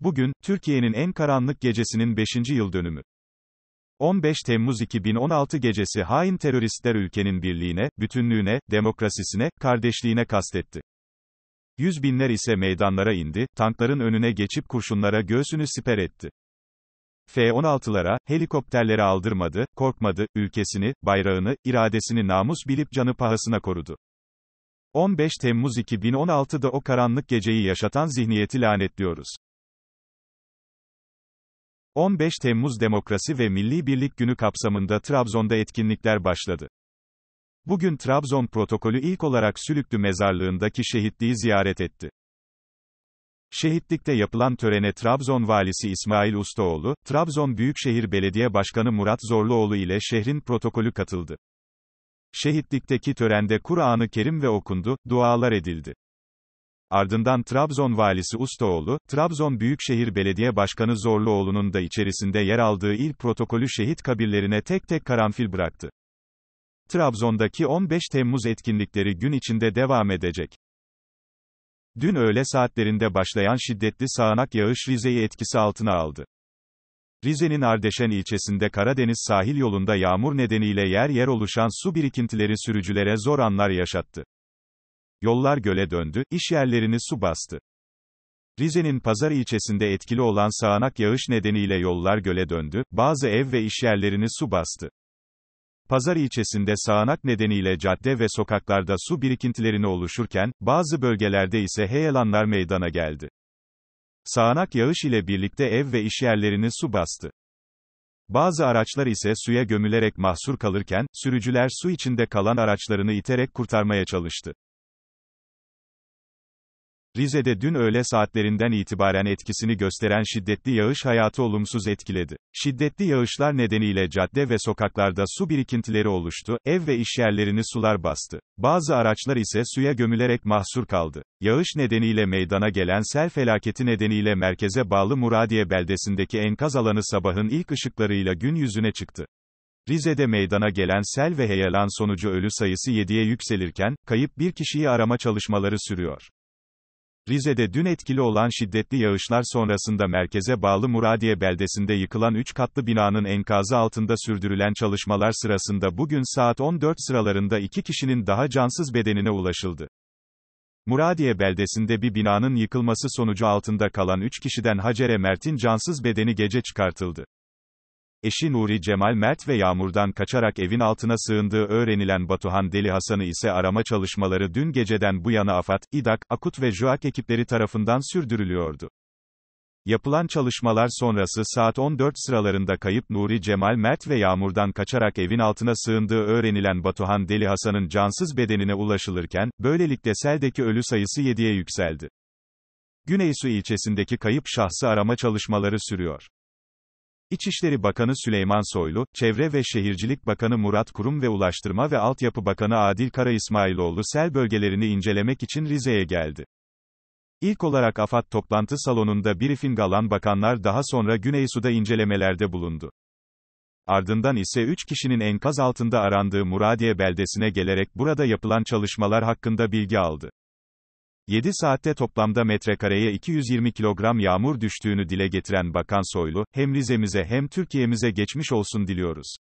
Bugün, Türkiye'nin en karanlık gecesinin 5. yıl dönümü. 15 Temmuz 2016 gecesi hain teröristler ülkenin birliğine, bütünlüğüne, demokrasisine, kardeşliğine kastetti. Yüz binler ise meydanlara indi, tankların önüne geçip kurşunlara göğsünü siper etti. F-16'lara, helikopterlere aldırmadı, korkmadı, ülkesini, bayrağını, iradesini namus bilip canı pahasına korudu. 15 Temmuz 2016'da o karanlık geceyi yaşatan zihniyeti lanetliyoruz. 15 Temmuz Demokrasi ve Milli Birlik Günü kapsamında Trabzon'da etkinlikler başladı. Bugün Trabzon protokolü ilk olarak Sülüklü Mezarlığı'ndaki şehitliği ziyaret etti. Şehitlikte yapılan törene Trabzon Valisi İsmail Ustaoğlu, Trabzon Büyükşehir Belediye Başkanı Murat Zorluoğlu ile şehrin protokolü katıldı. Şehitlikteki törende Kur'an-ı Kerim ve okundu, dualar edildi. Ardından Trabzon valisi Ustaoğlu, Trabzon Büyükşehir Belediye Başkanı Zorluoğlu'nun da içerisinde yer aldığı il protokolü şehit kabirlerine tek tek karanfil bıraktı. Trabzon'daki 15 Temmuz etkinlikleri gün içinde devam edecek. Dün öğle saatlerinde başlayan şiddetli sağanak yağış Rize'yi etkisi altına aldı. Rize'nin Ardeşen ilçesinde Karadeniz sahil yolunda yağmur nedeniyle yer yer oluşan su birikintileri sürücülere zor anlar yaşattı. Yollar göle döndü, iş yerlerini su bastı. Rize'nin Pazar ilçesinde etkili olan sağanak yağış nedeniyle yollar göle döndü, bazı ev ve iş yerlerini su bastı. Pazar ilçesinde sağanak nedeniyle cadde ve sokaklarda su birikintilerini oluşurken, bazı bölgelerde ise heyelanlar meydana geldi. Sağanak yağış ile birlikte ev ve iş yerlerini su bastı. Bazı araçlar ise suya gömülerek mahsur kalırken, sürücüler su içinde kalan araçlarını iterek kurtarmaya çalıştı. Rize'de dün öğle saatlerinden itibaren etkisini gösteren şiddetli yağış hayatı olumsuz etkiledi. Şiddetli yağışlar nedeniyle cadde ve sokaklarda su birikintileri oluştu, ev ve iş yerlerini sular bastı. Bazı araçlar ise suya gömülerek mahsur kaldı. Yağış nedeniyle meydana gelen sel felaketi nedeniyle merkeze bağlı Muradiye beldesindeki enkaz alanı sabahın ilk ışıklarıyla gün yüzüne çıktı. Rize'de meydana gelen sel ve heyelan sonucu ölü sayısı 7'ye yükselirken, kayıp bir kişiyi arama çalışmaları sürüyor. Rize'de dün etkili olan şiddetli yağışlar sonrasında merkeze bağlı Muradiye beldesinde yıkılan 3 katlı binanın enkazı altında sürdürülen çalışmalar sırasında bugün saat 14 sıralarında 2 kişinin daha cansız bedenine ulaşıldı. Muradiye beldesinde bir binanın yıkılması sonucu altında kalan 3 kişiden Hacer Emert'in cansız bedeni gece çıkartıldı. Eşi Nuri Cemal Mert ve Yağmur'dan kaçarak evin altına sığındığı öğrenilen Batuhan Deli Hasan'ı ise arama çalışmaları dün geceden bu yana AFAD, İDAK, AKUT ve JÖAK ekipleri tarafından sürdürülüyordu. Yapılan çalışmalar sonrası saat 14 sıralarında kayıp Nuri Cemal Mert ve Yağmur'dan kaçarak evin altına sığındığı öğrenilen Batuhan Deli Hasan'ın cansız bedenine ulaşılırken, böylelikle seldeki ölü sayısı 7'ye yükseldi. Güneysu ilçesindeki kayıp şahsı arama çalışmaları sürüyor. İçişleri Bakanı Süleyman Soylu, Çevre ve Şehircilik Bakanı Murat Kurum ve Ulaştırma ve Altyapı Bakanı Adil Kara İsmailoğlu sel bölgelerini incelemek için Rize'ye geldi. İlk olarak AFAD toplantı salonunda briefing alan bakanlar daha sonra Güneysu'da incelemelerde bulundu. Ardından ise 3 kişinin enkaz altında arandığı Muradiye beldesine gelerek burada yapılan çalışmalar hakkında bilgi aldı. 7 saatte toplamda metrekareye 220 kilogram yağmur düştüğünü dile getiren Bakan Soylu, hem Rize'mize hem Türkiye'mize geçmiş olsun diliyoruz.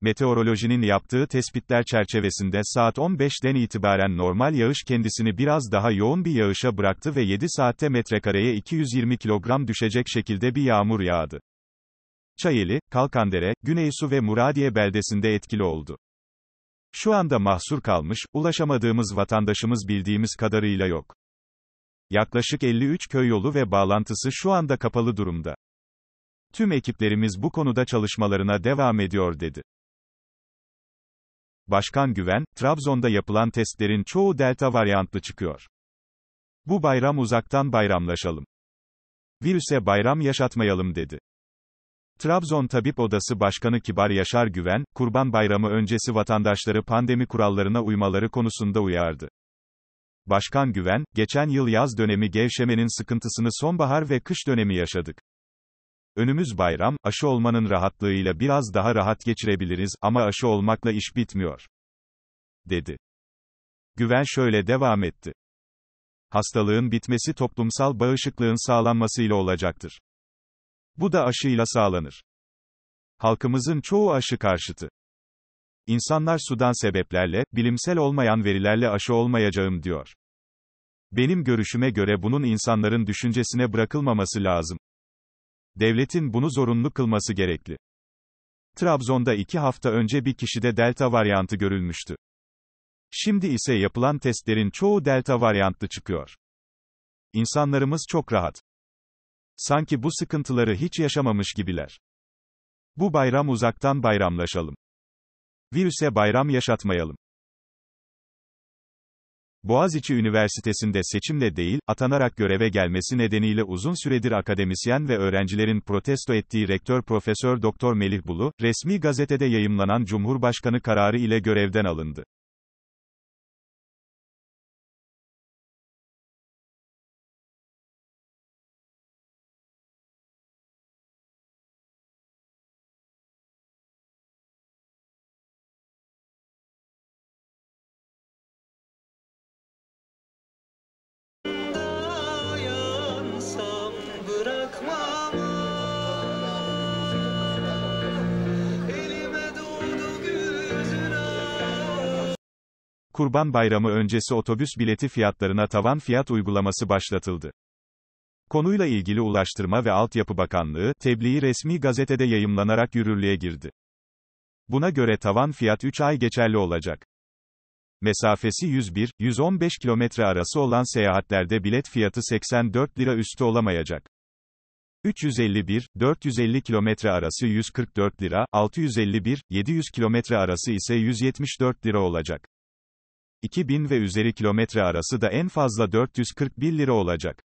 Meteorolojinin yaptığı tespitler çerçevesinde saat 15'den itibaren normal yağış kendisini biraz daha yoğun bir yağışa bıraktı ve 7 saatte metrekareye 220 kilogram düşecek şekilde bir yağmur yağdı. Çayeli, Kalkandere, Güneysu ve Muradiye beldesinde etkili oldu. Şu anda mahsur kalmış, ulaşamadığımız vatandaşımız bildiğimiz kadarıyla yok. Yaklaşık 53 köy yolu ve bağlantısı şu anda kapalı durumda. Tüm ekiplerimiz bu konuda çalışmalarına devam ediyor dedi. Başkan Güven, Trabzon'da yapılan testlerin çoğu delta varyantlı çıkıyor. Bu bayram uzaktan bayramlaşalım. Virüse bayram yaşatmayalım dedi. Trabzon Tabip Odası Başkanı Kibar Yaşar Güven, Kurban Bayramı öncesi vatandaşları pandemi kurallarına uymaları konusunda uyardı. Başkan Güven, geçen yıl yaz dönemi gevşemenin sıkıntısını sonbahar ve kış dönemi yaşadık. Önümüz bayram, aşı olmanın rahatlığıyla biraz daha rahat geçirebiliriz ama aşı olmakla iş bitmiyor. Dedi. Güven şöyle devam etti. Hastalığın bitmesi toplumsal bağışıklığın sağlanmasıyla olacaktır. Bu da aşıyla sağlanır. Halkımızın çoğu aşı karşıtı. İnsanlar sudan sebeplerle, bilimsel olmayan verilerle aşı olmayacağım diyor. Benim görüşüme göre bunun insanların düşüncesine bırakılmaması lazım. Devletin bunu zorunlu kılması gerekli. Trabzon'da iki hafta önce bir kişide delta varyantı görülmüştü. Şimdi ise yapılan testlerin çoğu delta varyantlı çıkıyor. İnsanlarımız çok rahat. Sanki bu sıkıntıları hiç yaşamamış gibiler. Bu bayram uzaktan bayramlaşalım. Virüse bayram yaşatmayalım. Boğaziçi Üniversitesi'nde seçimle değil, atanarak göreve gelmesi nedeniyle uzun süredir akademisyen ve öğrencilerin protesto ettiği rektör Profesör Doktor Melih Bulu, resmi gazetede yayımlanan Cumhurbaşkanı kararı ile görevden alındı. Kurban Bayramı öncesi otobüs bileti fiyatlarına tavan fiyat uygulaması başlatıldı. Konuyla ilgili Ulaştırma ve Altyapı Bakanlığı, tebliği resmi gazetede yayımlanarak yürürlüğe girdi. Buna göre tavan fiyat 3 ay geçerli olacak. Mesafesi 101-115 kilometre arası olan seyahatlerde bilet fiyatı 84 lira üstü olamayacak. 351, 450 kilometre arası 144 lira, 651, 700 kilometre arası ise 174 lira olacak. 2000 ve üzeri kilometre arası da en fazla 441 lira olacak.